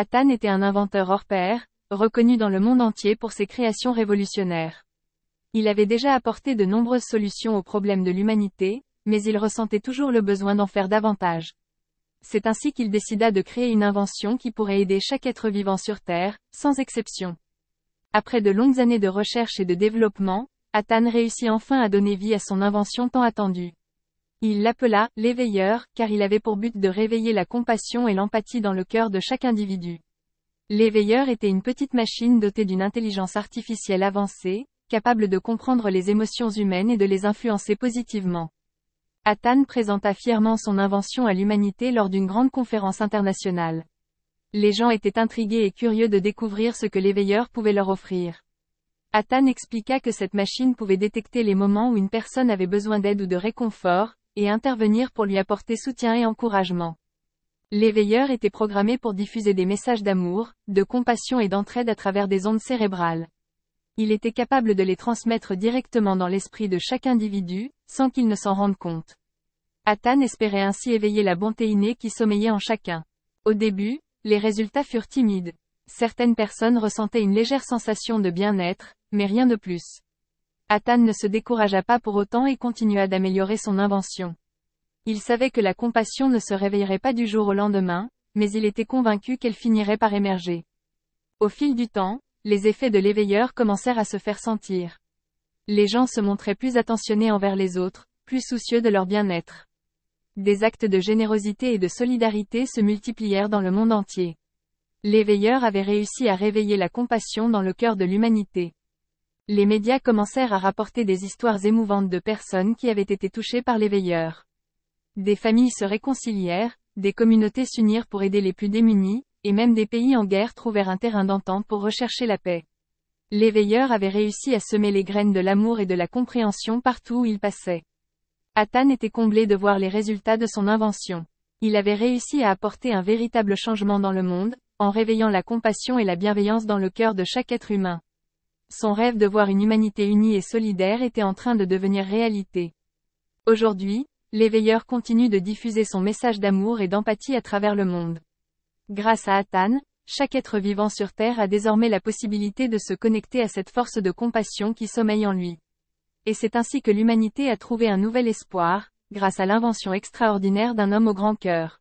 Atan était un inventeur hors pair, reconnu dans le monde entier pour ses créations révolutionnaires. Il avait déjà apporté de nombreuses solutions aux problèmes de l'humanité, mais il ressentait toujours le besoin d'en faire davantage. C'est ainsi qu'il décida de créer une invention qui pourrait aider chaque être vivant sur Terre, sans exception. Après de longues années de recherche et de développement, Atan réussit enfin à donner vie à son invention tant attendue. Il l'appela « l'éveilleur » car il avait pour but de réveiller la compassion et l'empathie dans le cœur de chaque individu. L'éveilleur était une petite machine dotée d'une intelligence artificielle avancée, capable de comprendre les émotions humaines et de les influencer positivement. Atan présenta fièrement son invention à l'humanité lors d'une grande conférence internationale. Les gens étaient intrigués et curieux de découvrir ce que l'éveilleur pouvait leur offrir. Athan expliqua que cette machine pouvait détecter les moments où une personne avait besoin d'aide ou de réconfort, et intervenir pour lui apporter soutien et encouragement. L'éveilleur était programmé pour diffuser des messages d'amour, de compassion et d'entraide à travers des ondes cérébrales. Il était capable de les transmettre directement dans l'esprit de chaque individu, sans qu'il ne s'en rende compte. Athan espérait ainsi éveiller la bonté innée qui sommeillait en chacun. Au début, les résultats furent timides. Certaines personnes ressentaient une légère sensation de bien-être, mais rien de plus. Athan ne se découragea pas pour autant et continua d'améliorer son invention. Il savait que la compassion ne se réveillerait pas du jour au lendemain, mais il était convaincu qu'elle finirait par émerger. Au fil du temps, les effets de l'éveilleur commencèrent à se faire sentir. Les gens se montraient plus attentionnés envers les autres, plus soucieux de leur bien-être. Des actes de générosité et de solidarité se multiplièrent dans le monde entier. L'éveilleur avait réussi à réveiller la compassion dans le cœur de l'humanité. Les médias commencèrent à rapporter des histoires émouvantes de personnes qui avaient été touchées par les veilleurs. Des familles se réconcilièrent, des communautés s'unirent pour aider les plus démunis, et même des pays en guerre trouvèrent un terrain d'entente pour rechercher la paix. Les veilleurs avaient réussi à semer les graines de l'amour et de la compréhension partout où ils passaient. Athan était comblé de voir les résultats de son invention. Il avait réussi à apporter un véritable changement dans le monde, en réveillant la compassion et la bienveillance dans le cœur de chaque être humain. Son rêve de voir une humanité unie et solidaire était en train de devenir réalité. Aujourd'hui, l'éveilleur continue de diffuser son message d'amour et d'empathie à travers le monde. Grâce à Atan, chaque être vivant sur Terre a désormais la possibilité de se connecter à cette force de compassion qui sommeille en lui. Et c'est ainsi que l'humanité a trouvé un nouvel espoir, grâce à l'invention extraordinaire d'un homme au grand cœur.